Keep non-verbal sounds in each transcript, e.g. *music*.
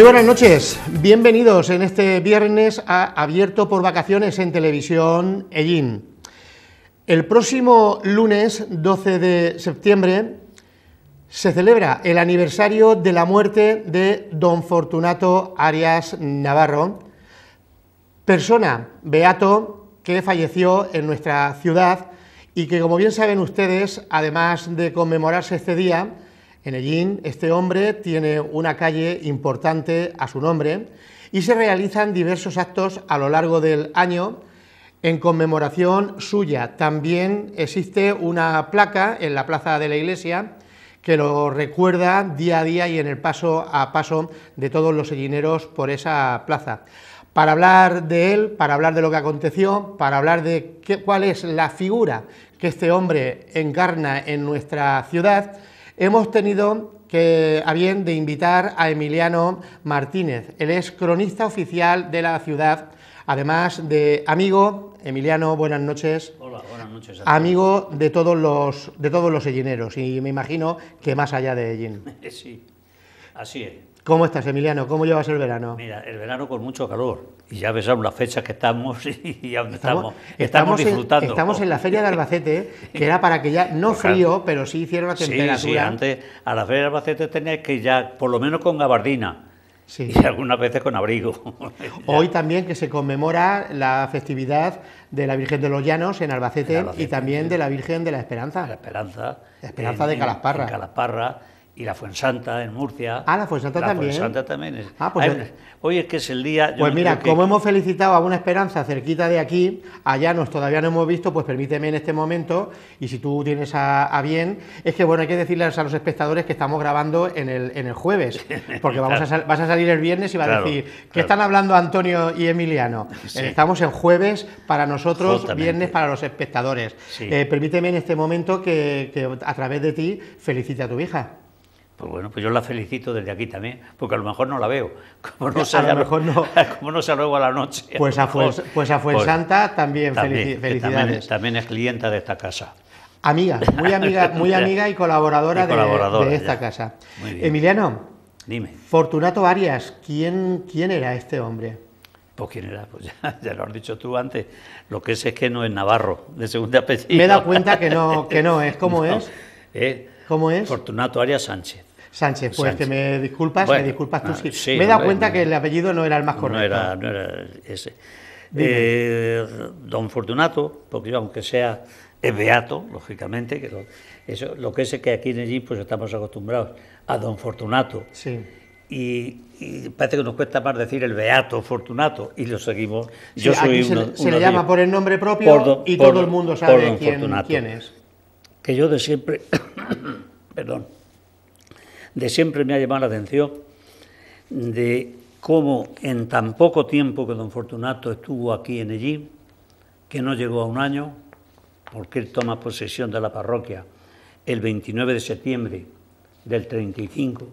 Muy buenas noches, bienvenidos en este viernes a Abierto por Vacaciones en Televisión Ellín. El próximo lunes 12 de septiembre se celebra el aniversario de la muerte de don Fortunato Arias Navarro, persona beato que falleció en nuestra ciudad y que, como bien saben ustedes, además de conmemorarse este día, en Ellín, este hombre tiene una calle importante a su nombre y se realizan diversos actos a lo largo del año en conmemoración suya. También existe una placa en la plaza de la iglesia que lo recuerda día a día y en el paso a paso de todos los ellineros por esa plaza. Para hablar de él, para hablar de lo que aconteció, para hablar de qué, cuál es la figura que este hombre encarna en nuestra ciudad, hemos tenido que a de invitar a Emiliano Martínez. Él es cronista oficial de la ciudad, además de amigo. Emiliano, buenas noches. Hola, buenas noches. Amigo de todos los de todos los y me imagino que más allá de Ellin. *laughs* Sí, así es. ¿Cómo estás, Emiliano? ¿Cómo llevas el verano? Mira, el verano con mucho calor. Y ya ves aún las fechas que estamos *laughs* y aún estamos, estamos, estamos disfrutando. En, estamos en la feria de Albacete, que era para que ya, no frío, pero sí hiciera una temperatura. Sí, sí, antes a la feria de Albacete tenías que ir ya, por lo menos con gabardina. Sí. Y algunas veces con abrigo. *laughs* Hoy también que se conmemora la festividad de la Virgen de los Llanos en Albacete, y también de la Virgen de la Esperanza. La Esperanza. Esperanza de Calasparra. Calasparra y la Fuensanta en Murcia. Ah, la Fuensanta también. La Fuensanta también. Es. Ah, pues hoy es que es el día. Pues mira, como hemos felicitado a una esperanza cerquita de aquí, allá nos todavía no hemos visto, pues permíteme en este momento, y si tú tienes a, bien, es que bueno, hay que decirles a los espectadores que estamos grabando en el, en el jueves, *laughs* porque vamos a vas a salir el viernes y va a decir, ¿qué están hablando Antonio y Emiliano? Eh, estamos en jueves para nosotros, viernes para los espectadores. Eh, permíteme en este momento que, que a través de ti felicite a tu hija. Pues bueno, pues yo la felicito desde aquí también, porque a lo mejor no la veo. *laughs* Como no, sea, a lo mejor no. *laughs* Como no sea luego a la noche. Pues a, pues- pues pues Fuensanta pues también, también felicidades. También, es clienta de esta casa. Amiga, muy amiga, *laughs* muy amiga y colaboradora, de, esta casa. Emiliano, dime. Fortunato Arias, ¿quién, quién era este hombre? Pues quién era, pues ya, lo has dicho tú antes. Lo que es es que no es Navarro, de segunda apellido. Me he dado cuenta que no, que no es. como es? Eh, ¿Cómo es? Fortunato Arias Sánchez. Sánchez, pues que me disculpas, me disculpas tú. Ah, sí, me he dado cuenta que el apellido no era el más correcto. No era, no era ese. Eh, don Fortunato, porque aunque sea es beato, lógicamente, que lo, eso, lo que es que aquí en allí pues estamos acostumbrados a don Fortunato. Sí. Y, parece que nos cuesta más decir el beato Fortunato y lo seguimos. yo soy se, uno, le llama por el nombre propio y todo el mundo sabe quién, quién, es. Que yo de siempre, *coughs* perdón, de siempre me ha llamado la atención de cómo en tan poco tiempo que don Fortunato estuvo aquí en allí, que no llegó a un año, porque él toma posesión de la parroquia el 29 de septiembre del 35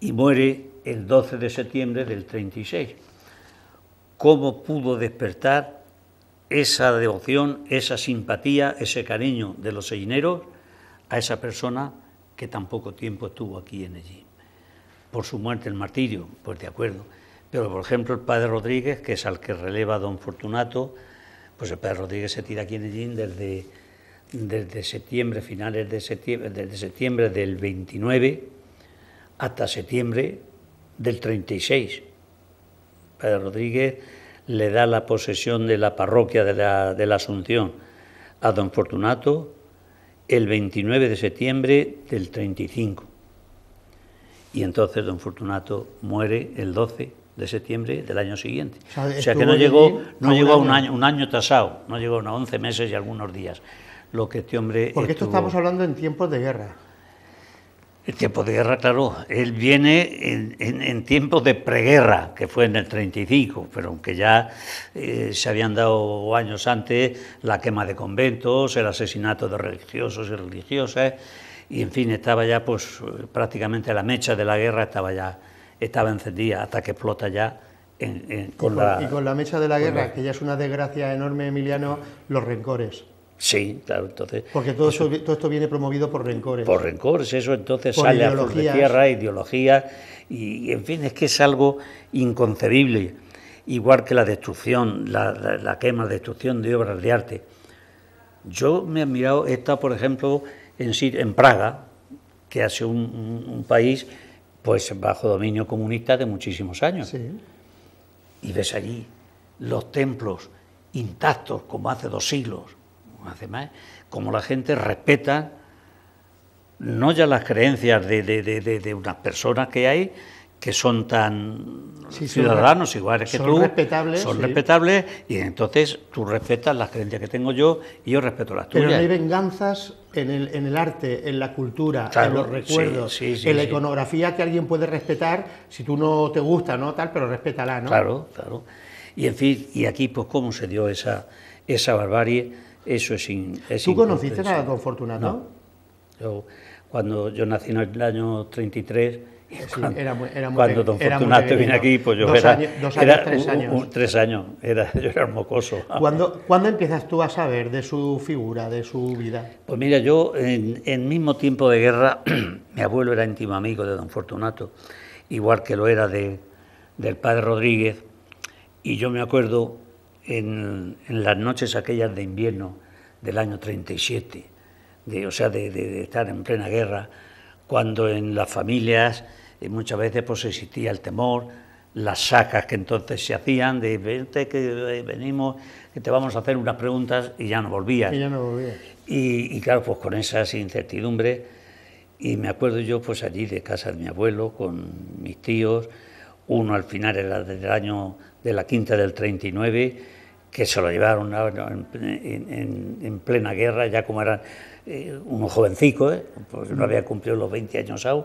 y muere el 12 de septiembre del 36. ¿Cómo pudo despertar esa devoción, esa simpatía, ese cariño de los sellineros a esa persona? que tan poco tiempo estuvo aquí en allí. Por su muerte el martirio, pues de acuerdo. Pero, por ejemplo, el padre Rodríguez, que es al que releva a don Fortunato, pues el padre Rodríguez se tira aquí en Ellín desde, desde septiembre, finales de septiembre, desde septiembre del 29 hasta septiembre del 36. El padre Rodríguez le da la posesión de la parroquia de la, de la Asunción a don Fortunato el 29 de septiembre del 35. Y entonces don Fortunato muere el 12 de septiembre del año siguiente. O sea, que no llegó, no llegó a un año, un año tasado, no llegó a 11 meses y algunos días. Lo que este hombre. Porque esto estamos hablando en tiempos de guerra. El tiempo de guerra, claro, él viene en, en, tiempos de preguerra, que fue en el 35, pero aunque ya eh, se habían dado años antes la quema de conventos, el asesinato de religiosos y religiosas, y en fin, estaba ya pues prácticamente la mecha de la guerra estaba ya, estaba encendida hasta que explota ya en, con la, y con la mecha de la guerra, que ya es una desgracia enorme, Emiliano, los rencores. Sí, claro, entonces... Porque todo, eso, todo esto viene promovido por rencores. Por rencores, eso entonces sale a ideologías. de tierra, ideología, y, en fin, es que es algo inconcebible, igual que la destrucción, la, quema, la destrucción de obras de arte. Yo me he mirado, esta, por ejemplo, en, en Praga, que ha sido un, país pues bajo dominio comunista de muchísimos años. Sí. Y ves allí los templos intactos como hace dos siglos como la gente respeta no ya las creencias de, unas personas que hay, que son tan ciudadanos iguales que son tú, respetables, son respetables, y entonces tú respetas las creencias que tengo yo y yo respeto las tuyas. Pero hay venganzas en el, en el arte, en la cultura, en los recuerdos, en la iconografía que alguien puede respetar, si tú no te gusta, no tal, pero respétala, ¿no? Claro, claro. Y en fin, y aquí pues cómo se dio esa, esa barbarie eso es, sin ¿Tú conociste a Don Fortunato? cuando yo nací en el año 33, *laughs* era muy, era cuando Don Fortunato vino aquí, pues yo era, dos años, tres años. tres *laughs* años, yo era mocoso. ¿Cuándo, empiezas tú a saber de su figura, de su vida? Pues mira, yo en, en mismo tiempo de guerra, *clears throat* mi abuelo era íntimo amigo de Don Fortunato, igual que lo era de, del padre Rodríguez, y yo me acuerdo en, en las noches aquellas de invierno del año 37, de, o sea, de, estar en plena guerra, cuando en las familias eh, muchas veces pues, existía el temor, las sacas que entonces se hacían, de vente que eh, venimos, que te vamos a hacer unas preguntas y ya no volvías. Y ya no volvías. Y, y claro, pues con esas incertidumbres, y me acuerdo yo pues allí de casa de mi abuelo, con mis tíos, uno al final era del año de la quinta del 39, que se lo llevaron en, plena guerra, ya como eran un eh, unos jovencicos, ¿eh? pues no mm. había cumplido los 20 años aún,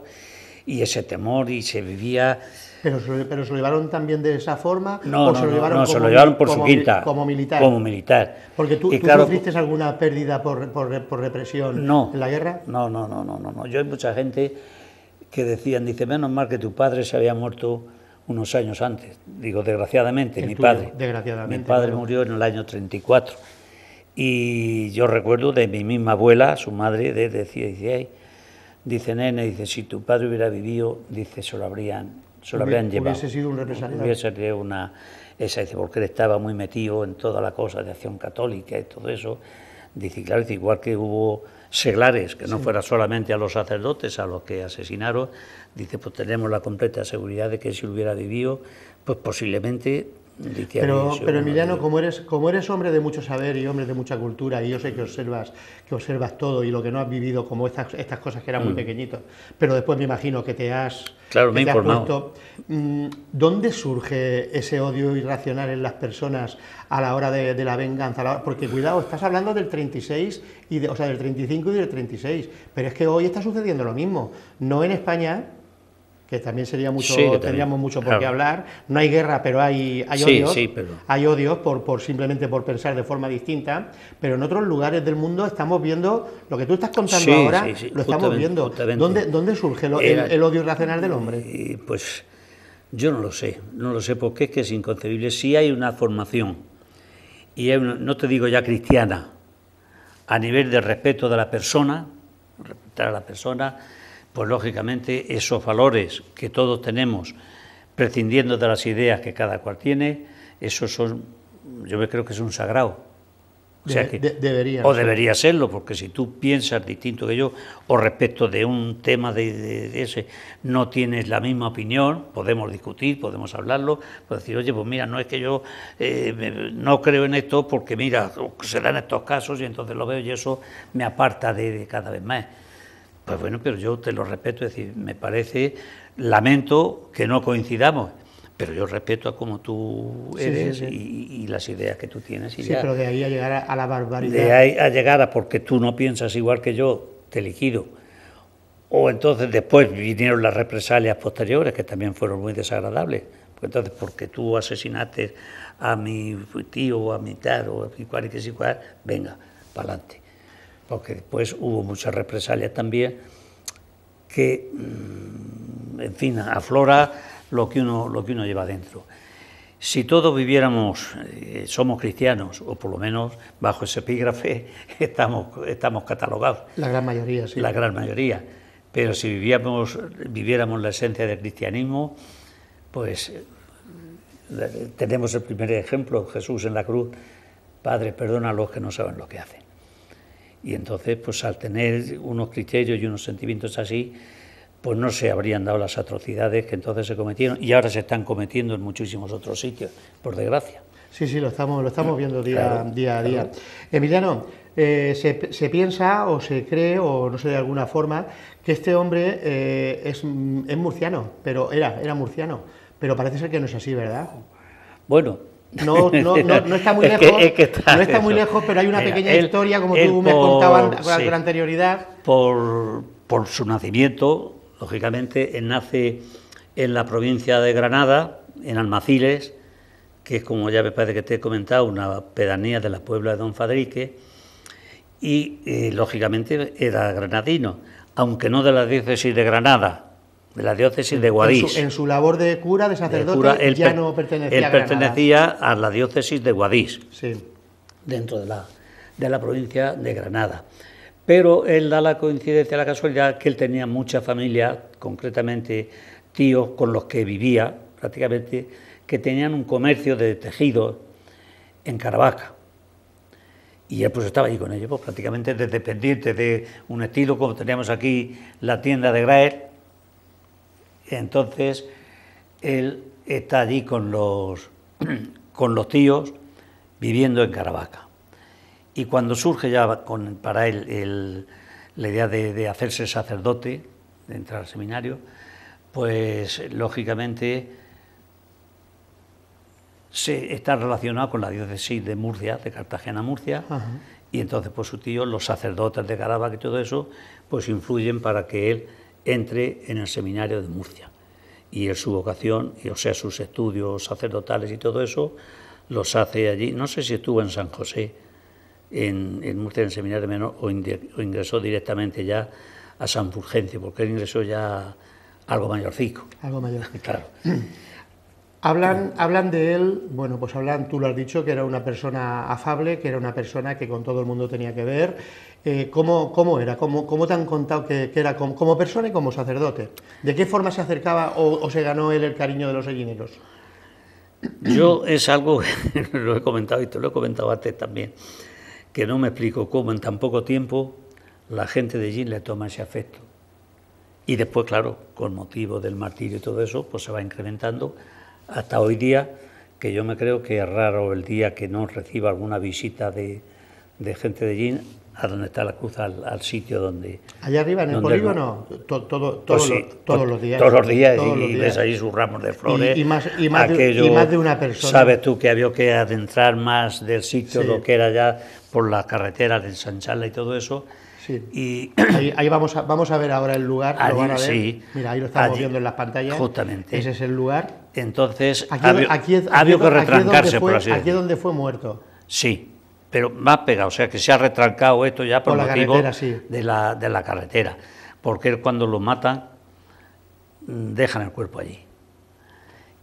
y ese temor y se vivía... Pero se, lo, llevaron también de esa forma no, se lo llevaron, por su quinta como militar como militar porque tú, sufriste alguna pérdida por, represión en la guerra no no no no no yo hay mucha gente que decían dice menos mal que tu padre se había muerto unos años antes. Digo, desgraciadamente, mi padre. mi padre murió en el año 34. Y yo recuerdo de mi misma abuela, su madre, de, decía, dice, dice, nene, dice, si tu padre hubiera vivido, dice, se lo habrían, se llevado. Hubiese sido un Hubiese sido una, esa, dice, porque él estaba muy metido en toda la cosa de acción católica y todo eso. Dice, claro, dice, igual que hubo seglares, que no fuera solamente a los sacerdotes a los que asesinaron, dice, pues tenemos la completa seguridad de que si hubiera vivido, pues posiblemente pero, pero Emiliano, como eres, como eres hombre de mucho saber y hombre de mucha cultura, y yo sé que observas, que observas todo y lo que no has vivido, como estas, cosas que eran muy mm. pequeñitos, pero después me imagino que te has... Claro, me he informado. Mm, ¿Dónde surge ese odio irracional en las personas a la hora de, la venganza? porque cuidado, estás hablando del 36, y de, sea, del 35 y del 36, pero es que hoy está sucediendo lo mismo. No en España, que también sería mucho, tendríamos mucho por qué hablar. No hay guerra, pero hay, hay hay odios por, por, simplemente por pensar de forma distinta, pero en otros lugares del mundo estamos viendo, lo que tú estás contando ahora, lo estamos viendo. ¿Dónde, ¿Dónde, surge el, odio racional del hombre? Eh, pues yo no lo sé, no lo sé porque es que es inconcebible. Si hay una formación, y no te digo ya cristiana, a nivel de respeto de la persona, respetar a la persona, pues lógicamente esos valores que todos tenemos, prescindiendo de las ideas que cada cual tiene, esos son, yo creo que es un sagrado. O, sea debería, o debería serlo, porque si tú piensas distinto que yo, o respecto de un tema de, ese, no tienes la misma opinión, podemos discutir, podemos hablarlo, podemos decir, oye, pues mira, no es que yo eh, no creo en esto, porque mira, se dan estos casos y entonces lo veo y eso me aparta de cada vez más. Pues bueno, pero yo te lo respeto, es decir, me parece, lamento que no coincidamos, pero yo respeto a cómo tú eres Y, las ideas que tú tienes. Y sí, pero de ahí a llegar a, la barbaridad. De ahí a llegar a porque tú no piensas igual que yo, te liquido. O entonces después vinieron las represalias posteriores, que también fueron muy desagradables. Pues entonces, porque tú asesinaste a mi tío o a mi tal o a mi cual y que si cual, venga, para adelante porque después hubo muchas represalias también, que, mm, en fin, aflora lo que uno, lo que uno lleva dentro. Si todos viviéramos, eh, somos cristianos, o por lo menos bajo ese epígrafe *laughs* estamos, estamos catalogados. La gran mayoría, sí. La gran mayoría. Pero si vivíamos, viviéramos la esencia del cristianismo, pues eh, tenemos el primer ejemplo, Jesús en la cruz, Padre, perdona a los que no saben lo que hacen. Y entonces, pues al tener unos criterios y unos sentimientos así, pues no se habrían dado las atrocidades que entonces se cometieron y ahora se están cometiendo en muchísimos otros sitios, por desgracia. Sí, sí, lo estamos, lo estamos viendo día, día a día. Emiliano, eh, se, se, piensa o se cree, o no sé de alguna forma, que este hombre eh, es, es murciano, pero era, era murciano, pero parece ser que no es así, ¿verdad? Bueno, no, no, está muy *laughs* lejos. no está muy lejos, pero hay una pequeña historia, como tú me contabas con anterioridad. Por, su nacimiento, lógicamente, él nace en la provincia de Granada, en Almaciles, que es como ya me parece que te he comentado, una pedanía de la Puebla de Don Fadrique, y eh, lógicamente era granadino, aunque no de la diócesis de Granada, de la diócesis de Guadix. En su, labor de cura, de sacerdote, él ya no pertenecía Él a pertenecía a la diócesis de Guadix, sí. dentro de la, de la provincia de Granada. Pero él da la coincidencia, la casualidad, que él tenía mucha familia, concretamente tíos con los que vivía prácticamente, que tenían un comercio de tejidos en Caravaca. Y él pues estaba ahí con ellos, pues, prácticamente desde de un estilo como teníamos aquí la tienda de Graer, entonces, él está allí con los, *clears throat* con los tíos viviendo en Caravaca. Y cuando surge ya para él la idea de, hacerse sacerdote, de entrar al seminario, pues lógicamente se está relacionado con la diócesis de Murcia, de Cartagena-Murcia, y entonces pues su tío, los sacerdotes de Caravaca y todo eso, pues influyen para que él entre en el seminario de Murcia. Y él, su vocación, y, o sea, sus estudios sacerdotales y todo eso, los hace allí. No sé si estuvo en San José, en, Murcia, en el seminario menor, o, ingresó directamente ya a San Fulgencio, porque él ingresó ya algo mayorcico. Algo mayor. Claro. *clears throat* Hablan, hablan de él, bueno, pues hablan, tú lo has dicho, que era una persona afable, que era una persona que con todo el mundo tenía que ver. Eh, ¿cómo, era? ¿Cómo, ¿Cómo, te han contado que, era como, persona y como sacerdote? ¿De qué forma se acercaba o, se ganó él el cariño de los seguineros? Yo es algo, *laughs* lo he comentado y te lo he comentado antes también, que no me explico cómo en tan poco tiempo la gente de allí le toma ese afecto. Y después, claro, con motivo del martirio y todo eso, pues se va incrementando hasta hoy día, que yo me creo que es raro el día que no reciba alguna visita de, de gente de allí, a donde está la cruz, al, sitio donde... Allá arriba, en el polígono, todo, todos pues pues los días. Todos los días, y, ves ahí sus ramos de flores. Y, más, y, más de, y, más, de, una persona. Sabes tú que había que adentrar más del sitio, lo que era ya por las carreteras de ensancharla y todo eso, Sí. Y *clears throat* ahí, vamos, a, vamos a ver ahora el lugar. Mira, ahí lo estamos viendo en las pantallas. Justamente. Ese es el lugar. Entonces, aquí, habido que retrancarse, por así Aquí es donde fue muerto. Sí, pero más pegado, o sea que se ha retrancado esto ya por, motivo de, la, carretera. Porque cuando lo matan, mm, dejan el cuerpo allí.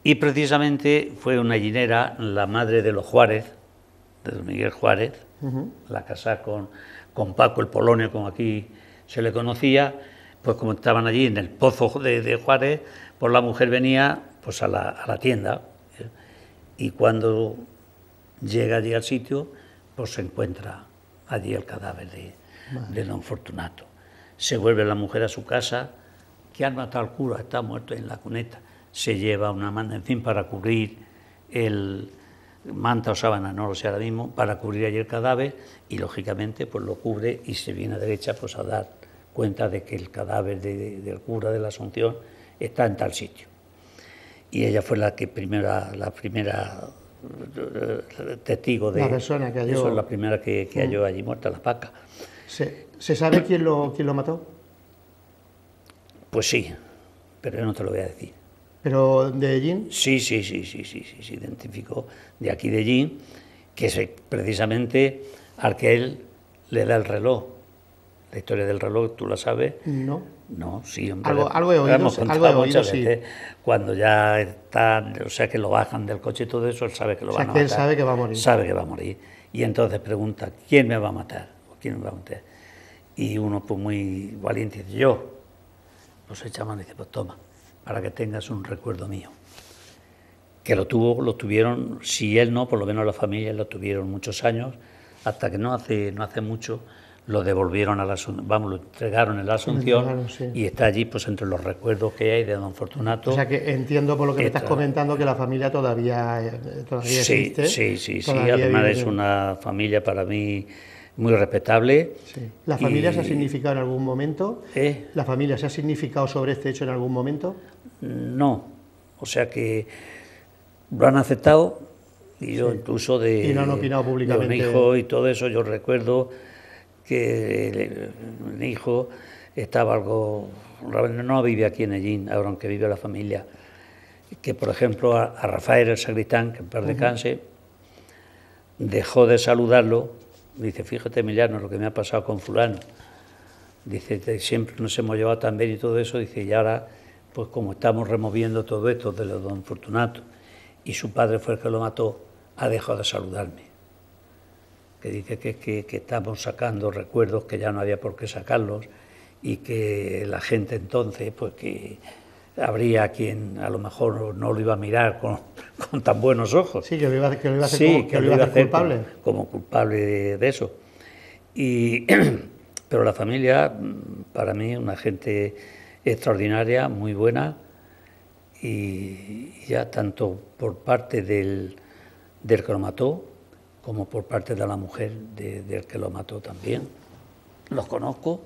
Y precisamente fue una llinera, la madre de los Juárez, de Miguel Juárez, la casa con con Paco el Polonio, como aquí se le conocía, pues como estaban allí en el pozo de, Juárez, pues la mujer venía pues a la, tienda ¿eh? y cuando llega allí al sitio, pues se encuentra allí el cadáver de, don Fortunato. Se vuelve la mujer a su casa, que han matado al cura, está muerto en la cuneta. Se lleva una manda, en fin, para cubrir el, manta o sábana, no lo sé ahora mismo, para cubrir allí el cadáver y lógicamente pues lo cubre y se viene a derecha pues a dar cuenta de que el cadáver del cura de la Asunción está en tal sitio. Y ella fue la que primera, la primera eh, testigo de... La persona que halló... Eso la primera que, halló mm. allí muerta, la paca. ¿Se, ¿Se, sabe quién lo, quién lo mató? Pues sí, pero yo no te lo voy a decir. ¿Pero de allí. Sí, sí, sí, sí, sí, sí, se identificó de aquí de Jin, que es precisamente al que él le da el reloj. La historia del reloj, ¿tú la sabes? No. No, sí, Algo, algo he oído, algo oído sí. Cuando ya está, o sea, que lo bajan del coche y todo eso, él sabe que lo van a matar. él sabe que va a morir. Sabe que va a morir. Y entonces pregunta, ¿quién me va a matar? ¿O quién me va a matar? Y uno, pues muy valiente, dice, yo. Pues se llama y dice, pues toma para que tengas un recuerdo mío. Que lo tuvo, lo tuvieron, si él no, por lo menos la familia lo tuvieron muchos años, hasta que no hace, no hace mucho lo devolvieron a la vamos, lo entregaron en la Asunción y está allí pues entre los recuerdos que hay de don Fortunato. O sea que entiendo por lo que me estás comentando que la familia eh, todavía, sí, existe. Sí, sí, sí, además es una familia para mí muy respetable. ¿La familia se ha significado en algún momento? ¿Eh? ¿La familia se ha significado sobre este hecho en algún momento? Mm, no, o sea que lo han aceptado y yo incluso de... Y no han opinado públicamente. De mi hijo y todo eso, yo recuerdo que mi hijo estaba algo... No vive aquí en Ellín, ahora aunque vive la familia. Que, por ejemplo, a, Rafael el sacristán, que en paz dejó de saludarlo Dice, fíjate, Emiliano, lo que me ha pasado con fulano. Dice, siempre nos hemos llevado tan bien y todo eso. Dice, y ahora, pues como estamos removiendo todo esto de los don Fortunato y su padre fue el que lo mató, ha dejado de saludarme. Que dice que, que, que estamos sacando recuerdos que ya no había por qué sacarlos y que la gente entonces, pues que habría quien a lo mejor no lo iba a mirar con, tan buenos ojos. Sí, que lo iba a, que hacer, como, culpable. Como, culpable de, eso. *clears throat* pero la familia, mm, para mí, una gente extraordinaria, muy buena, y ya tanto por parte del, del que lo mató como por parte de la mujer del que lo mató también. Los conozco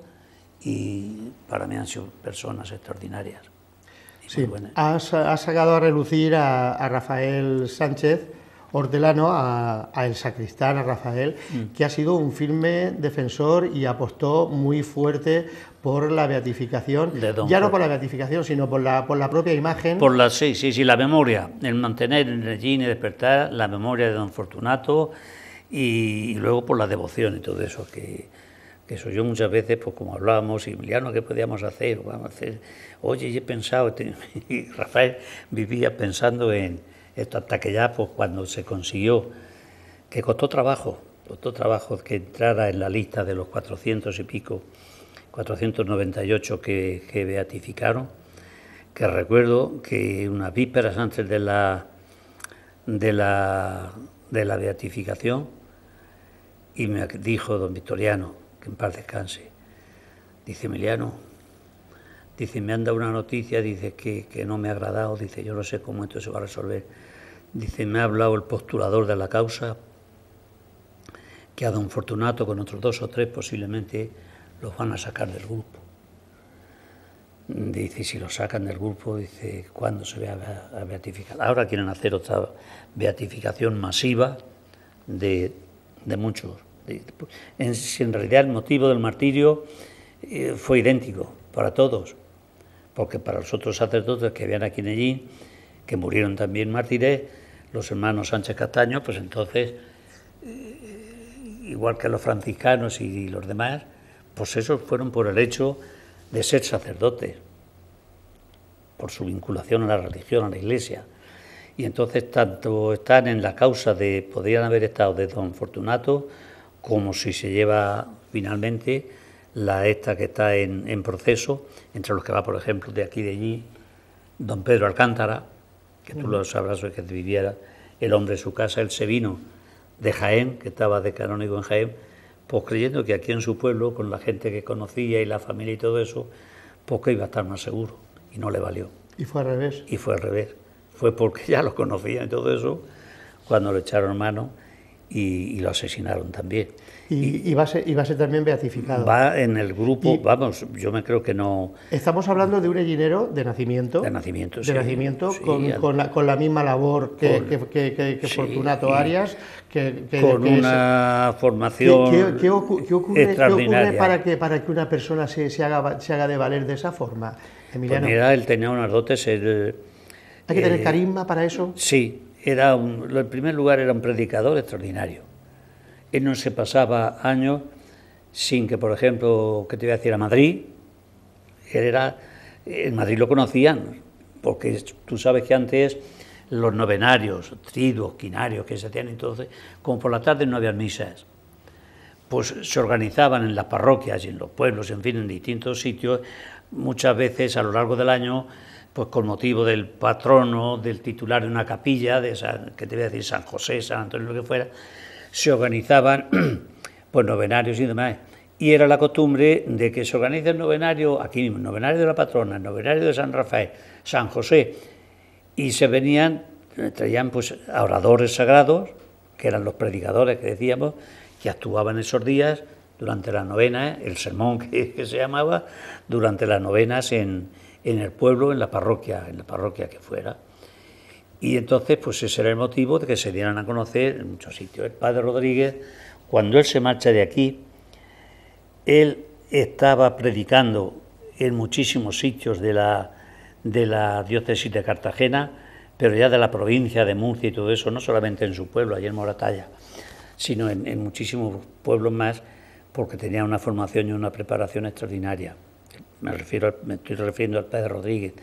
y para mí han sido personas extraordinarias. Sí, ha Has, sacado a relucir a, Rafael Sánchez Hortelano, a, El Sacristán, a Rafael, mm. que ha sido un firme defensor y apostó muy fuerte por la beatificación, ya no por la beatificación, sino por la, por la propia imagen. Por la, sí, sí, sí, la memoria, el mantener en el y despertar la memoria de don Fortunato y, y luego por la devoción y todo eso que que eso yo muchas veces, pues como hablábamos, y Emiliano, ¿qué podíamos hacer? Vamos a hacer? Oye, yo he pensado, *laughs* y Rafael vivía pensando en esto, hasta que ya, pues cuando se consiguió, que costó trabajo, costó trabajo que entrara en la lista de los 400 y pico, 498 que, que beatificaron, que recuerdo que unas vísperas antes de la, de la, de la beatificación, y me dijo don Victoriano, en paz descanse. Dice Emiliano, dice, me han dado una noticia, dice que, no me ha agradado, dice, yo no sé cómo esto se va a resolver. Dice, me ha hablado el postulador de la causa, que a don Fortunato con otros dos o tres posiblemente los van a sacar del grupo. Dice, si lo sacan del grupo, dice, ¿cuándo se va a beatificar? Ahora quieren hacer otra beatificación masiva de, de muchos en, si en realidad el motivo del martirio eh, fue idéntico para todos, porque para los otros sacerdotes que habían aquí en allí, que murieron también mártires, los hermanos Sánchez Castaño, pues entonces, eh, igual que los franciscanos y, y los demás, pues esos fueron por el hecho de ser sacerdotes, por su vinculación a la religión, a la iglesia. Y entonces tanto están en la causa de, podrían haber estado de don Fortunato como si se lleva finalmente la esta que está en, proceso, entre los que va, por ejemplo, de aquí de allí, don Pedro Alcántara, que tú lo sabrás, que viviera el hombre de su casa, el Sevino de Jaén, que estaba de canónigo en Jaén, pues creyendo que aquí en su pueblo, con la gente que conocía y la familia y todo eso, pues que iba a estar más seguro, y no le valió. ¿Y fue al revés? Y fue al revés. Fue porque *laughs* ya lo conocía y todo eso, cuando lo echaron mano y, lo asesinaron también. Y, va a ser, también beatificado. Va en el grupo, vamos, yo me creo que no... Estamos hablando de un heginero de nacimiento. De nacimiento, de nacimiento, con, con, la, misma labor que, que, que, Fortunato Arias. Que, con una formación ¿qué, ocurre, para que, para que una persona se, se, haga, se haga de valer de esa forma, Emiliano? Pues mira, él tenía unas dotes... ¿Hay que tener eh, carisma para eso? Sí, era en primer lugar era un predicador extraordinario. Él no se pasaba años sin que, por ejemplo, que te voy a decir a Madrid, era, en Madrid lo conocían, porque tú sabes que antes los novenarios, triduos, quinarios que se hacían entonces, como por la tarde no había misas, pues se organizaban en las parroquias y en los pueblos, en fin, en distintos sitios, muchas veces a lo largo del año pues con motivo del patrono, del titular de una capilla, de esa que te voy a decir San José, San Antonio, lo que fuera, se organizaban *clears throat* pues novenarios y demás. Y era la costumbre de que se organiza el novenario, aquí mismo, novenario de la patrona, el novenario de San Rafael, San José, y se venían, eh, traían pues oradores sagrados, que eran los predicadores que decíamos, que actuaban esos días durante la novena, el sermón que, *laughs* que se llamaba, durante las novenas en, en el pueblo, en la parroquia, en la parroquia que fuera. Y entonces, pues ese era el motivo de que se dieran a conocer en muchos sitios. El padre Rodríguez, cuando él se marcha de aquí, él estaba predicando en muchísimos sitios de la, de la diócesis de Cartagena, pero ya de la provincia de Murcia y todo eso, no solamente en su pueblo, allí en Moratalla, sino en muchísimos pueblos más, porque tenía una formación y una preparación extraordinaria me, refiero, me estoy refiriendo al padre Rodríguez,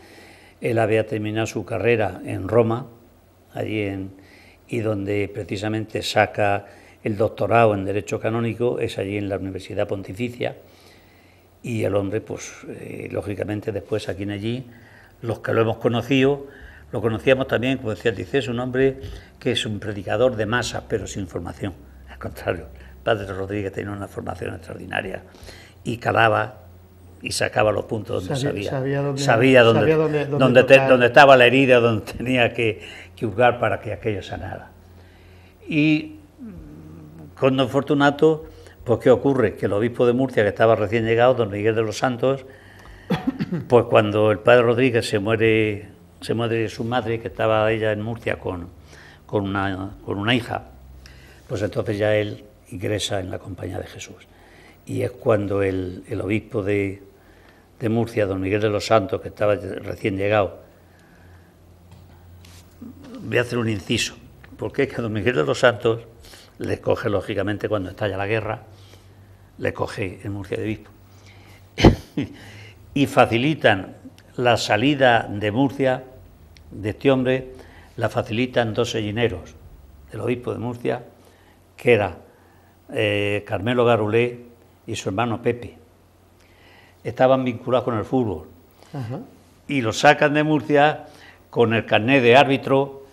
él había terminado su carrera en Roma, allí en, y donde precisamente saca el doctorado en Derecho Canónico, es allí en la Universidad Pontificia, y el hombre, pues eh, lógicamente después aquí en allí, los que lo hemos conocido, lo conocíamos también, como decía dice, es un hombre que es un predicador de masas, pero sin formación, al contrario, Padre Rodríguez tenía una formación extraordinaria y calaba y sacaba los puntos donde sabía. Sabía, dónde, estaba la herida, donde *laughs* tenía que, que jugar para que aquello sanara. Y mm, con don Fortunato, pues ¿qué ocurre? Que el obispo de Murcia, que estaba recién llegado, don Miguel de los Santos, *coughs* pues cuando el padre Rodríguez se muere, se muere su madre, que estaba ella en Murcia con, con, una, con una hija, pues entonces ya él ingresa en la compañía de Jesús y es cuando el, obispo de, Murcia, don Miguel de los Santos, que estaba recién llegado, voy a hacer un inciso, porque es que a don Miguel de los Santos le coge, lógicamente, cuando estalla la guerra, le coge en Murcia de obispo, *laughs* y facilitan la salida de Murcia de este hombre, la facilitan dos sellineros del obispo de Murcia, que era eh, Carmelo Garulé y su hermano Pepe. Estaban vinculados con el fútbol. Y lo sacan de Murcia con el carnet de árbitro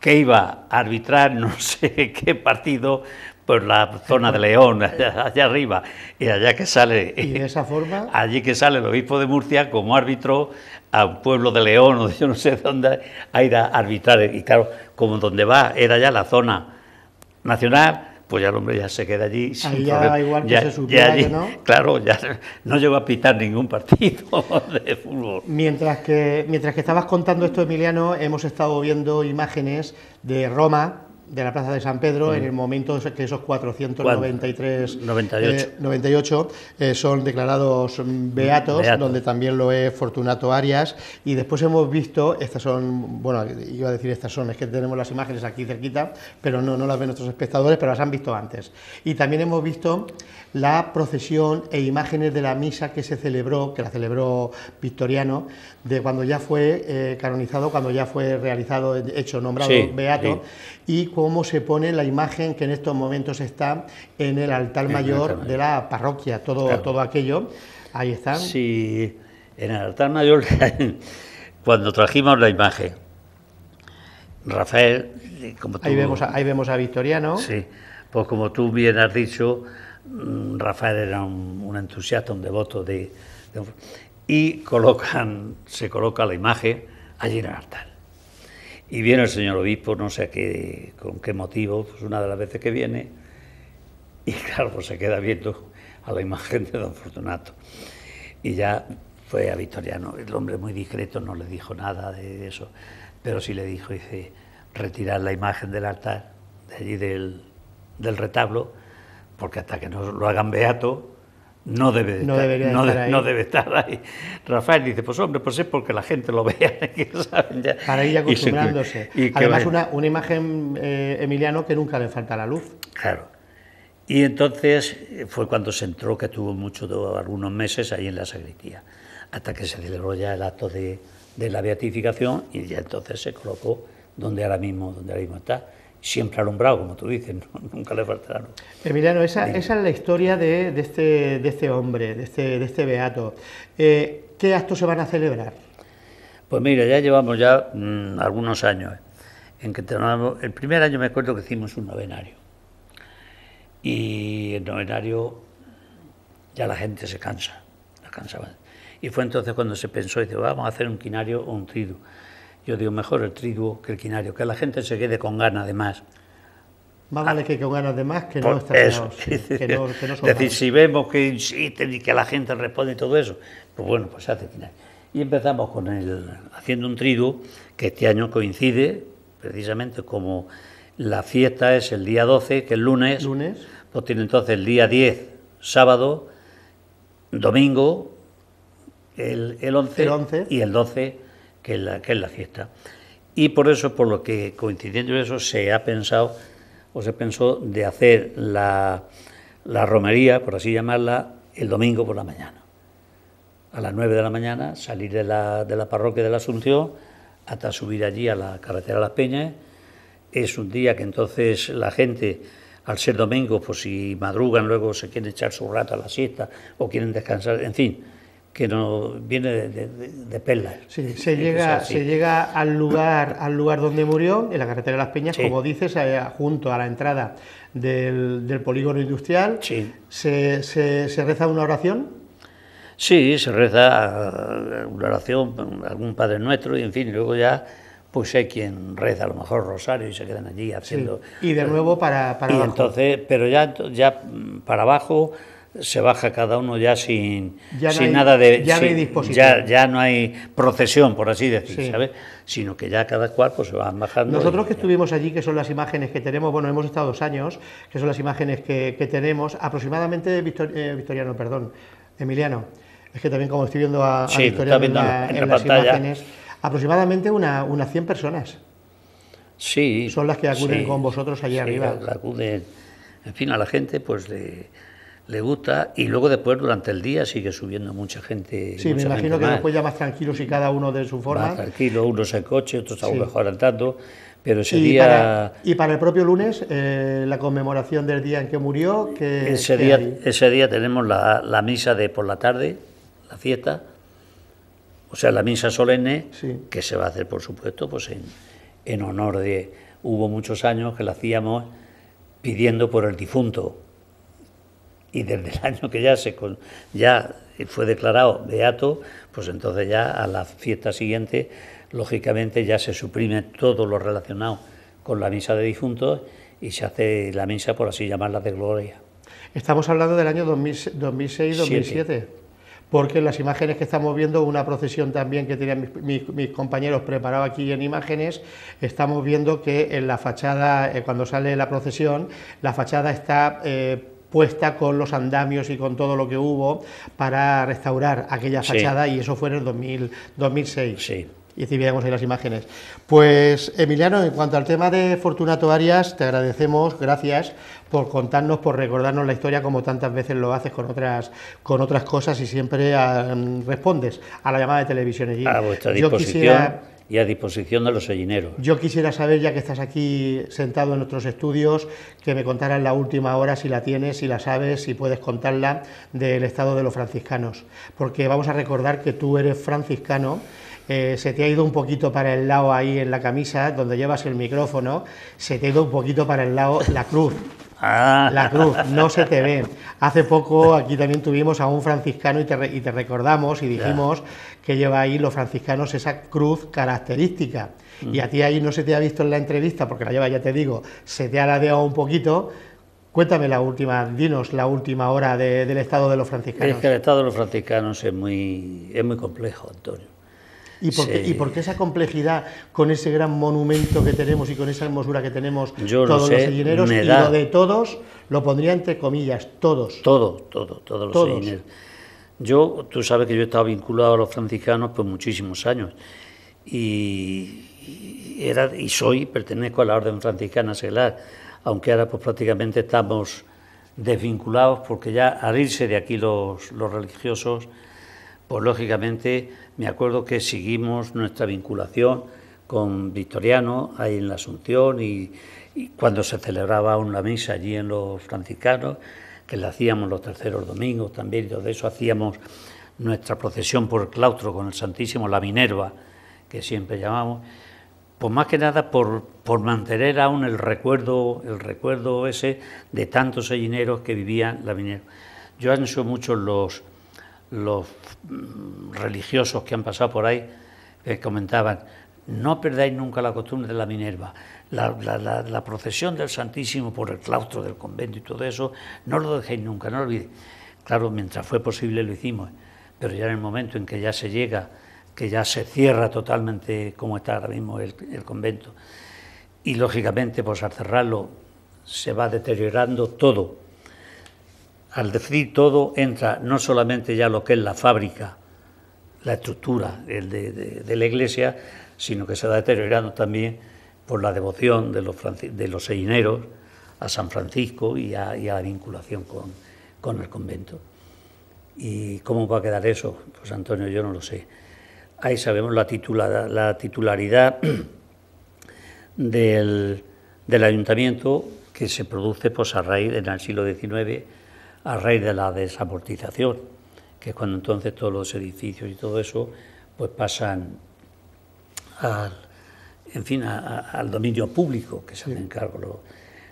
que iba a arbitrar *laughs* no sé qué partido por la zona de León, *laughs* allá, arriba, y allá que sale... ¿Y de *laughs* esa forma? Allí que sale el obispo de Murcia como árbitro a un pueblo de León o yo no sé dónde a ir a arbitrar. Y claro, como donde va era ya la zona nacional, pues ya el hombre ya se queda allí. igual que se supone, no. Claro, ya *laughs* no llegó a pitar ningún partido *laughs* de fútbol. Mientras que, mientras que estabas contando esto, Emiliano, hemos estado viendo imágenes de Roma, de la Plaza de San Pedro en el momento que esos 493 98, eh, eh, son declarados beatos, donde también lo es Fortunato Arias. Y después hemos visto, estas son, bueno, iba a decir estas son, es que tenemos las imágenes aquí cerquita, pero no, no las ven nuestros espectadores, pero las han visto antes. Y también hemos visto la procesión e imágenes de la misa que se celebró, que la celebró Victoriano, de cuando ya fue eh, canonizado, cuando ya fue realizado, hecho, nombrado beato cómo se pone la imagen que en estos momentos está en el altar mayor de la parroquia, todo, todo aquello. Ahí está. Sí, en el altar mayor, *laughs* cuando trajimos la imagen, Rafael, como tú, Ahí vemos, ahí vemos a Victoriano. Sí, pues como tú bien has dicho, mm, Rafael era un, entusiasta, un devoto de, y colocan, se coloca la imagen allí en el altar. Y viene el señor obispo, no sé qué, con qué motivo, pues una de las veces que viene, y *laughs* claro, pues se queda viendo a la imagen de don Fortunato. Y ya fue a Victoriano, el hombre muy discreto, no le dijo nada de eso, pero sí le dijo, dice, retirar la imagen del altar, de allí del retablo, porque hasta que no lo hagan beato, no debe, no, estar, debe estar ahí. Rafael dice, pues hombre, pues es porque la gente lo *laughs* vea. Para ir acostumbrándose. Y, Además, una, imagen, eh, Emiliano, que nunca le falta la luz. Claro. Y entonces eh, fue cuando se entró, que tuvo mucho, algunos meses ahí en la sacristía, hasta que se celebró ya el acto de, de la beatificación y ya entonces se colocó donde ahora mismo, donde ahora mismo está siempre alumbrado, como tú dices, *laughs* nunca le faltará Emiliano, esa, es la historia de, de, este, este hombre, de este, este beato. Eh, ¿Qué actos se van a celebrar? Pues mira, ya llevamos ya mm, algunos años eh, en que tenemos, el primer año me acuerdo que hicimos un novenario y el novenario ya la gente se cansa, la cansaba. Y fue entonces cuando se pensó, dice, vamos a hacer un quinario o un tridu. Yo digo mejor el triduo que el quinario, que la gente se quede con ganas de más. Más vale que con ganas de más que no está es *laughs* decir, si vemos que insisten y que la gente responde y todo eso, pues bueno, pues se hace quinario. Y empezamos con el, haciendo un triduo que este año coincide precisamente como la fiesta es el día 12, que es lunes, lunes. pues tiene entonces el día 10, sábado, domingo, el, el, 11, el 11, y el 12 que es la, fiesta. Y por eso, por lo que coincidiendo en eso, se ha pensado o se pensó de hacer la, romería, por así llamarla, el domingo por la mañana. A las 9 de la mañana salir de la, de la parroquia de la Asunción hasta subir allí a la carretera de Las Peñas. Es un día que entonces la gente, al ser domingo, pues si madrugan, luego se quieren echar su rato a la siesta o quieren descansar, en fin, que no viene de, perlas. Sí, se llega, se llega al lugar, al lugar donde murió, en la carretera de las Peñas, como dices, junto a la entrada del, polígono industrial. Sí. Se, se, reza una oración? Sí, se reza eh, una oración, algún Padre Nuestro, y en fin, luego ya pues hay quien reza a lo mejor rosario y se quedan allí haciendo... Y de nuevo para, para y Entonces, pero ya, ya para abajo se baja cada uno ya sin, sin nada de... Ya, no hay ya, no hay procesión, por así decirlo... Sino que ya cada cual pues, se va bajando. Nosotros que estuvimos allí, que son las imágenes que tenemos, bueno, hemos estado dos años, que son las imágenes que, tenemos, aproximadamente, eh, Victoriano, perdón, Emiliano, es que también como estoy viendo a, Victoriano en, las imágenes, aproximadamente una, unas 100 personas. Sí. Son las que acuden con vosotros allí arriba. acuden, en fin, a la gente pues de le gusta y luego después durante el día sigue subiendo mucha gente. Sí, me imagino que después ya más tranquilos y cada uno de su forma. Más tranquilo, unos en coche, otros a lo mejor mejor tanto pero ese día... y para el propio lunes, eh, la conmemoración del día en que murió, que... Ese, día, ese día tenemos la, la, misa de por la tarde, la fiesta, o sea, la misa solemne, que se va a hacer, por supuesto, pues en, en honor de... Hubo muchos años que la hacíamos pidiendo por el difunto y desde el año que ya se ya fue declarado beato, pues entonces ya a la fiesta siguiente, lógicamente ya se suprime todo lo relacionado con la misa de difuntos y se hace la misa, por así llamarla, de gloria. Estamos hablando del año 2006-2007, porque las imágenes que estamos viendo, una procesión también que tenían mis, compañeros preparado aquí en imágenes, estamos viendo que en la fachada, eh, cuando sale la procesión, la fachada está... Eh, puesta con los andamios y con todo lo que hubo para restaurar aquella fachada y eso fue en el 2006. Y si veíamos ahí las imágenes. Pues Emiliano, en cuanto al tema de Fortunato Arias, te agradecemos, gracias por contarnos, por recordarnos la historia como tantas veces lo haces con otras con otras cosas y siempre ah, respondes a la llamada de televisión allí. A vuestra disposición y a disposición de los sellineros. Yo quisiera saber, ya que estás aquí sentado en nuestros estudios, que me contaras la última hora, si la tienes, si la sabes, si puedes contarla, del estado de los franciscanos. Porque vamos a recordar que tú eres franciscano. Eh, se te ha ido un poquito para el lado ahí en la camisa, donde llevas el micrófono, se te ha ido un poquito para el lado la cruz. Ah. La cruz, no se te ve. Hace poco aquí también tuvimos a un franciscano y te, recordamos y dijimos que lleva ahí los franciscanos esa cruz característica. Mm. Y a ti ahí no se te ha visto en la entrevista, porque la lleva, ya te digo, se te ha ladeado un poquito. Cuéntame la última, dinos la última hora del estado de los franciscanos. Es que el estado de los franciscanos es muy, es muy complejo, Antonio ¿Y por, qué, esa complejidad con ese gran monumento que tenemos y con esa hermosura que tenemos Yo todos los sellineros? Y lo de todos, lo pondría entre comillas, todos. Todo, todo, todos los todos. Yo, tú sabes que yo he estado vinculado a los franciscanos por muchísimos años y, era, y soy, pertenezco a la Orden Franciscana Seglar, aunque ahora pues prácticamente estamos desvinculados porque ya al irse de aquí los, los religiosos pues lógicamente me acuerdo que seguimos nuestra vinculación con Victoriano ahí en la Asunción y, cuando se celebraba una misa allí en los franciscanos, que la hacíamos los terceros domingos también, y todo eso hacíamos nuestra procesión por el claustro con el Santísimo, la Minerva, que siempre llamamos, por pues más que nada por, por mantener aún el recuerdo, el recuerdo ese de tantos sellineros que vivían la Minerva. Yo han mucho muchos los, los mm, religiosos que han pasado por ahí eh, comentaban, no perdáis nunca la costumbre de la Minerva, la, la, la, procesión del Santísimo por el claustro del convento y todo eso, no lo dejéis nunca, no lo olvidéis. Claro, mientras fue posible lo hicimos, pero ya en el momento en que ya se llega, que ya se cierra totalmente como está ahora mismo el, el convento, y lógicamente pues al cerrarlo se va deteriorando todo, al decir todo entra no solamente ya lo que es la fábrica, la estructura de, la iglesia, sino que se va deteriorando también por la devoción de los, de los a San Francisco y a, la vinculación con, el convento. ¿Y cómo va a quedar eso? Pues Antonio, yo no lo sé. Ahí sabemos la, titularidad del, ayuntamiento que se produce pues, a raíz en el siglo XIX a raíz de la desamortización, que es cuando entonces todos los edificios y todo eso pues pasan al, en fin, al dominio público que se hacen cargo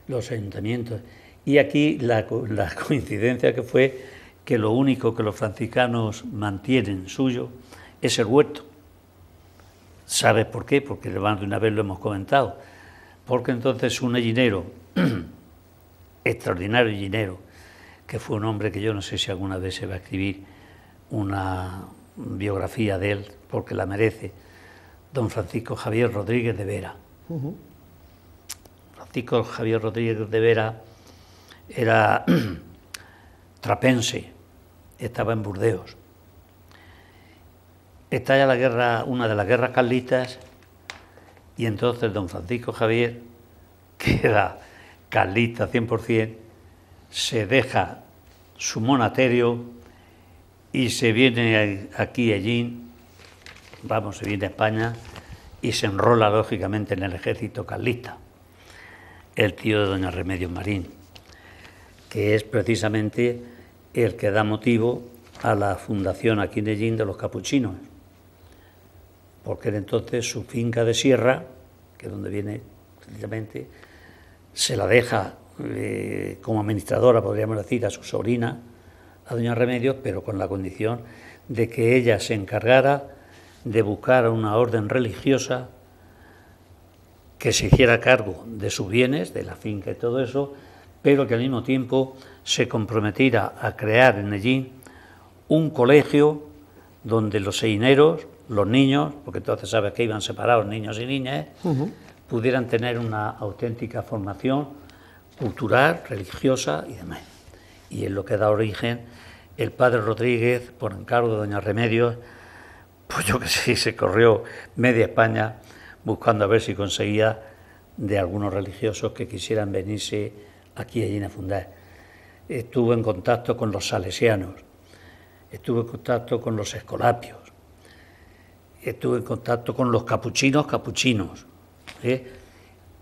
los, ayuntamientos. Y aquí la, *laughs* coincidencia que fue que lo único que los franciscanos mantienen suyo es el huerto. ¿Sabes por qué? Porque de una vez lo hemos comentado. Porque entonces un dinero *clears throat* extraordinario dinero que fue un hombre que yo no sé si alguna vez se va a escribir una biografía de él, porque la merece, don Francisco Javier Rodríguez de Vera. Francisco Javier Rodríguez de Vera era *clears throat* trapense, estaba en Burdeos. Estalla la guerra, una de las guerras carlistas, y entonces don Francisco Javier, *laughs* que era carlista 100%, se deja su monasterio y se viene aquí allí, vamos, se viene a España y se enrola lógicamente en el ejército carlista, el tío de doña Remedio Marín, que es precisamente el que da motivo a la fundación aquí en Ellín de los capuchinos, porque entonces su finca de sierra, que es donde viene precisamente, se la deja eh, como administradora, podríamos decir, a su sobrina, a doña Remedios, pero con la condición de que ella se encargara de buscar una orden religiosa que se hiciera cargo de sus bienes, de la finca y todo eso, pero que al mismo tiempo se comprometiera a crear en Medellín un colegio donde los seineros, los niños, porque entonces sabes que iban separados niños y niñas, pudieran tener una auténtica formación cultural, religiosa y demás. Y es lo que da origen el padre Rodríguez, por encargo de doña Remedios, pues yo que sé, se corrió media España buscando a ver si conseguía de algunos religiosos que quisieran venirse aquí allí a fundar. Estuvo en contacto con los salesianos, estuvo en contacto con los escolapios, estuvo en contacto con los capuchinos capuchinos, ¿eh?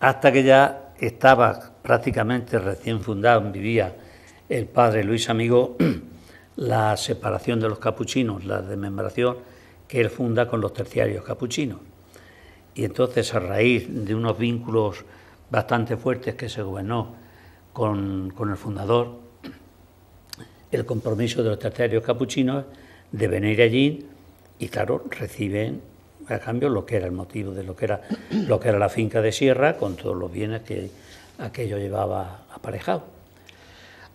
hasta que ya estaba prácticamente recién fundado, vivía el padre Luis Amigo, *clears throat* la separación de los capuchinos, la desmembración que él funda con los terciarios capuchinos. Y entonces, a raíz de unos vínculos bastante fuertes que se gobernó con, con el fundador, *clears throat* el compromiso de los terciarios capuchinos de venir allí y, claro, reciben a cambio lo que era el motivo de lo que era, *clears throat* lo que era la finca de sierra con todos los bienes que, aquello llevaba aparejado.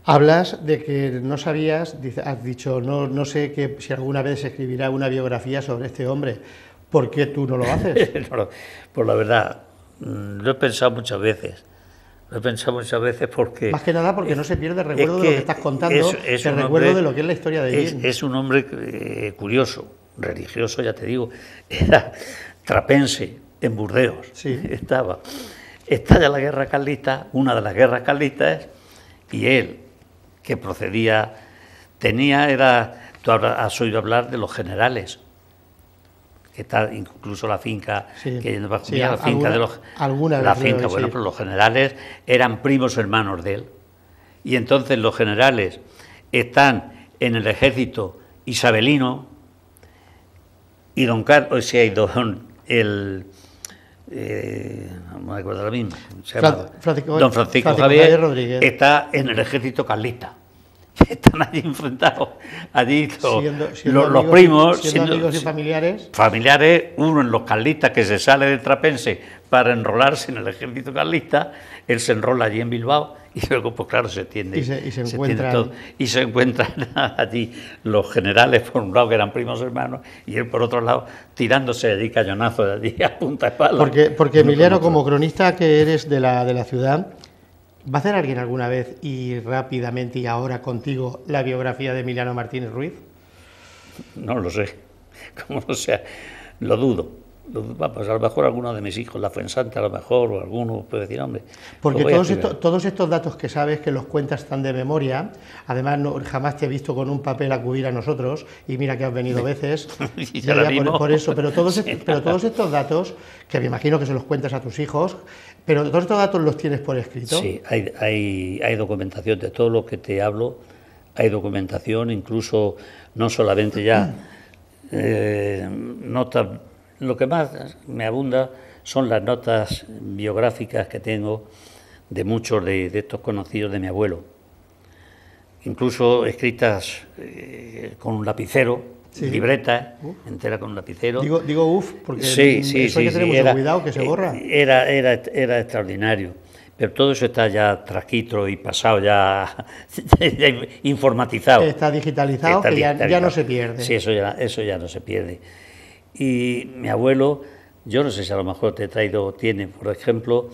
Hablas de que no sabías, has dicho, no, no sé que si alguna vez se escribirá una biografía sobre este hombre. ¿Por qué tú no lo haces? Por *laughs* pues la verdad, mm, lo he pensado muchas veces. Lo he pensado muchas veces porque... Más que nada porque no se pierde el recuerdo de lo que estás contando, es, el recuerdo de lo que es la historia de él. Es, un hombre eh, curioso, religioso, ya te digo. *laughs* Era trapense en Burdeos. Sí. *laughs* Estaba estalla la guerra carlista, una de las guerras carlistas, y él, que procedía, tenía, era, tú has oído hablar de los generales, que está incluso la finca, que la finca de los... la finca, bueno, pero los generales eran primos hermanos de él. Y entonces los generales están en el ejército isabelino y don Carlos, o sea, y don, el, eh, no me acuerdo ahora mismo, don Francisco, Javier, Rodríguez. está en el ejército carlista. *laughs* Están allí enfrentados, allí los, los, primos, amigos y familiares. Familiares, uno en los carlistas que se sale de Trapense para enrolarse en el ejército carlista, él se enrola allí en Bilbao *laughs* y luego, pues claro, se tiende. Y se, encuentran... y se encuentran *laughs* allí los generales, por un lado, que eran primos hermanos, y él, por otro lado, tirándose allí de allí *laughs* a punta de palo. Porque, porque Emiliano, como cronista que eres de la, de la ciudad, ¿va a hacer alguien alguna vez, y rápidamente y ahora contigo, la biografía de Emiliano Martínez Ruiz? No lo sé. Como no sea, lo dudo va a lo mejor alguno de mis hijos, la Fuensante a lo mejor, o alguno puede decir, hombre. Porque todos, todos estos datos que sabes que los cuentas están de memoria, además jamás te he visto con un papel acudir a nosotros, y mira que has venido *laughs* veces, por, eso, pero todos, *laughs* pero todos estos datos, que me imagino que se los cuentas a tus hijos, pero todos estos datos los tienes por escrito. Sí, hay, hay, documentación de todo lo que te hablo, hay documentación, incluso no solamente ya *clears throat* eh, notas lo que más me abunda son las notas biográficas que tengo de muchos de, estos conocidos de mi abuelo, incluso escritas eh, con un lapicero, libreta entera con un lapicero. Digo, digo uff, porque eso hay que tener mucho cuidado que se eh, borra. Era, era, era extraordinario. Pero todo eso está ya trasquitro y pasado, *laughs* ya, informatizado. Está digitalizado, Ya, ya, no se pierde. Sí, eso ya, eso ya no se pierde. Y mi abuelo, yo no sé si a lo mejor te he traído, tiene, por ejemplo,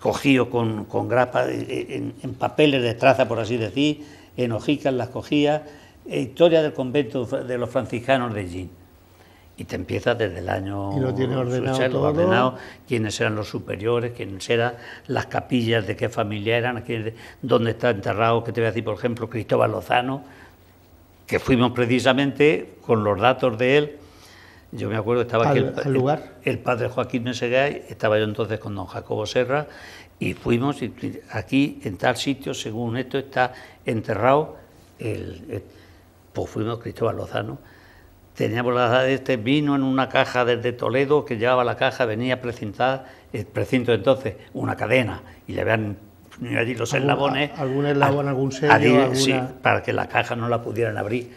cogido con, con grapa, eh, eh, en, papeles de traza, por así decir, en hojicas las cogía, eh, historia del convento de los franciscanos de Gin. Y te empieza desde el año... Y lo tiene ordenado, todo. ordenado quiénes eran los superiores, quiénes eran las capillas, de qué familia eran, dónde está enterrado, que te voy a decir, por ejemplo, Cristóbal Lozano, que fuimos precisamente con los datos de él yo me acuerdo, estaba aquí el, El, padre Joaquín Meseguay, estaba yo entonces con don Jacobo Serra, y fuimos, y aquí en tal sitio, según esto, está enterrado el, pues fuimos Cristóbal Lozano. Teníamos la edad de este vino en una caja desde Toledo, que llevaba la caja, venía precintada, el eh, precinto entonces, una cadena, y le habían allí los eslabones. ¿Algún eslabón, algún sello? para que la caja no la pudieran abrir.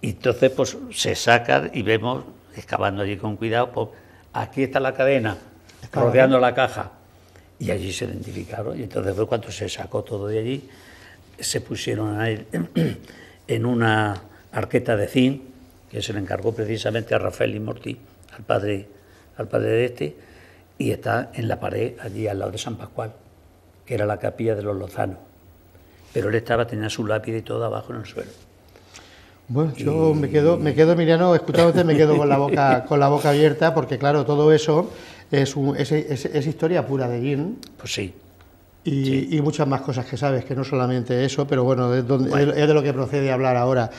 Y entonces, pues se saca y vemos excavando allí con cuidado, pues, aquí está la cadena, rodeando la caja. Y allí se identificaron. Y entonces fue cuando se sacó todo de allí, se pusieron *clears throat* en una arqueta de zinc, que se le encargó precisamente a Rafael y Mortí, al padre, al padre de este, y está en la pared allí al lado de San Pascual, que era la capilla de los Lozanos. Pero él estaba, tenía su lápida y todo abajo en el suelo. Bueno, yo me quedo, me quedo, Emiliano, escuchándote, me quedo con la boca, *laughs* con la boca abierta, porque claro, todo eso es, historia pura de Gin. Pues sí. Y, muchas más cosas que sabes, que no solamente eso, pero bueno, es, de lo que procede hablar ahora.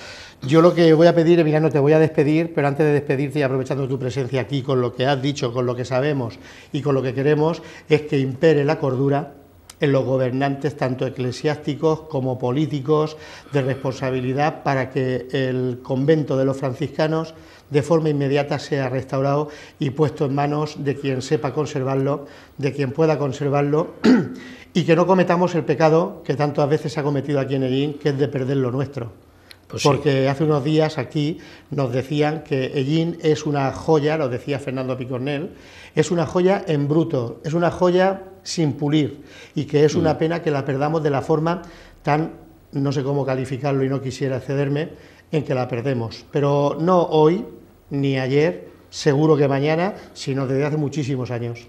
Yo lo que voy a pedir, Emiliano, te voy a despedir, pero antes de despedirte y aprovechando tu presencia aquí con lo que has dicho, con lo que sabemos y con lo que queremos, es que impere la cordura en los gobernantes tanto eclesiásticos como políticos de responsabilidad para que el convento de los franciscanos de forma inmediata sea restaurado y puesto en manos de quien sepa conservarlo, de quien pueda conservarlo *clears throat* y que no cometamos el pecado que tantas veces ha cometido aquí en Erín, que es de perder lo nuestro. Pues porque hace unos días aquí nos decían que Ellín es una joya, lo decía Fernando Picornel, es una joya en bruto, es una joya sin pulir y que es una mm. pena que la perdamos de la forma tan, no sé cómo calificarlo y no quisiera cederme en que la perdemos. Pero no hoy ni ayer, seguro que mañana, sino desde hace muchísimos años.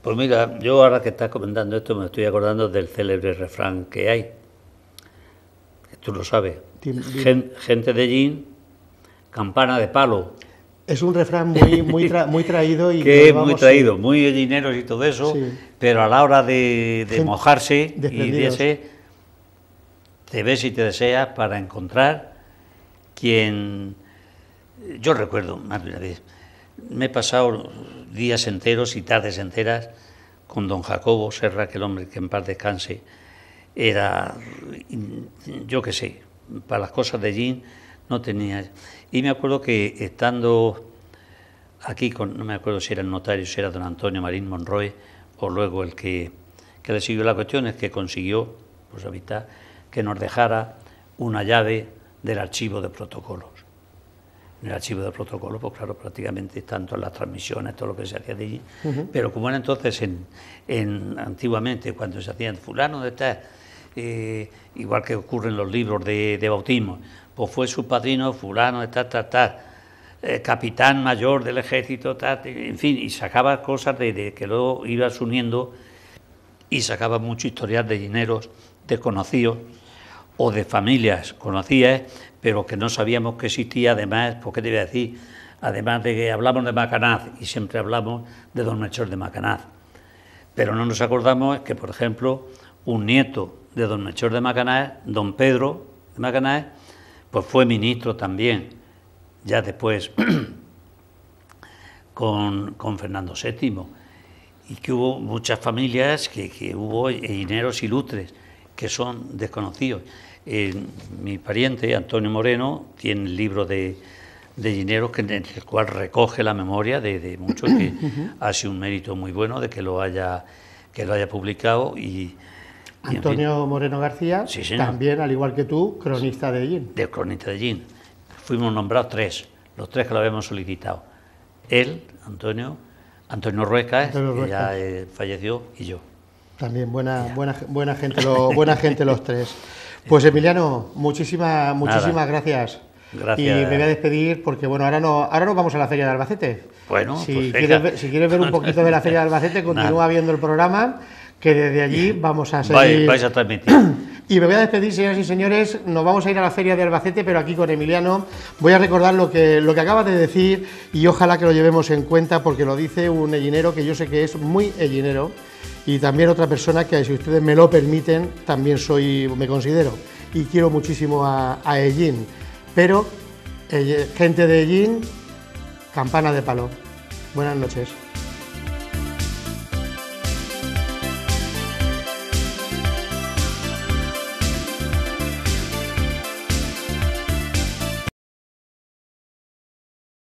Pues mira, yo ahora que estás comentando esto me estoy acordando del célebre refrán que hay. Tú lo sabes, gente de jean, campana de palo. Es un refrán muy, muy, traído. Y *laughs* que muy traído, muy muy dinero y todo eso, pero a la hora de, mojarse y de te ves y te deseas para encontrar quien... Yo recuerdo más de una vez, me he pasado días enteros y tardes enteras con don Jacobo Serra, que el hombre que en paz descanse, era, yo qué sé, para las cosas de jean no tenía. Y me acuerdo que estando aquí, con, no me acuerdo si era el notario, si era don Antonio Marín Monroy, o luego el que, que le la cuestión, es que consiguió, pues habita que nos dejara una llave del archivo de protocolos. En el archivo de protocolos, pues claro, prácticamente tanto en las transmisiones, todo lo que se hacía de allí, pero como era entonces, en, en, antiguamente, cuando se hacían fulano de tal, eh, igual que ocurre en los libros de, bautismo, pues fue su padrino fulano, de eh, capitán mayor del ejército, en fin, y sacaba cosas de, que luego ibas uniendo y sacaba mucho historial de dineros desconocidos o de familias conocidas, pero que no sabíamos que existía, además, porque pues, te voy a decir, además de que hablamos de Macanaz y siempre hablamos de don Melchor de Macanaz, pero no nos acordamos que, por ejemplo, un nieto de don Melchor de Macanás, don Pedro de pues fue ministro también, ya después *clears throat* con, con, Fernando VII, y que hubo muchas familias que, hubo dineros e ilustres que son desconocidos. Eh, mi pariente, Antonio Moreno, tiene el libro de, de dineros en el cual recoge la memoria de, muchos que *clears throat* hace un mérito muy bueno de que lo haya, que lo haya publicado y Antonio Moreno García, también, al igual que tú, cronista de Gin. De cronista de Gin. Fuimos nombrados tres, los tres que lo habíamos solicitado. Él, Antonio, Antonio Ruesca, que ya eh, falleció, y yo. También buena, buena, buena, gente buena gente los tres. Pues *laughs* Emiliano, muchísimas, muchísimas gracias. Gracias. Y me voy a despedir porque bueno, ahora no, ahora no vamos a la Feria de Albacete. Bueno, si, pues quieres, ver, si quieres ver un poquito de la Feria de Albacete, *laughs* continúa viendo el programa que desde allí vamos a seguir. *clears throat* Y me voy a despedir, señoras y señores. Nos vamos a ir a la Feria de Albacete, pero aquí con Emiliano. Voy a recordar lo que, lo que acabas de decir y ojalá que lo llevemos en cuenta porque lo dice un ellinero que yo sé que es muy ellinero y también otra persona que, si ustedes me lo permiten, también soy, me considero y quiero muchísimo a, a Pero, eh, gente de Ellin... campana de palo. Buenas noches.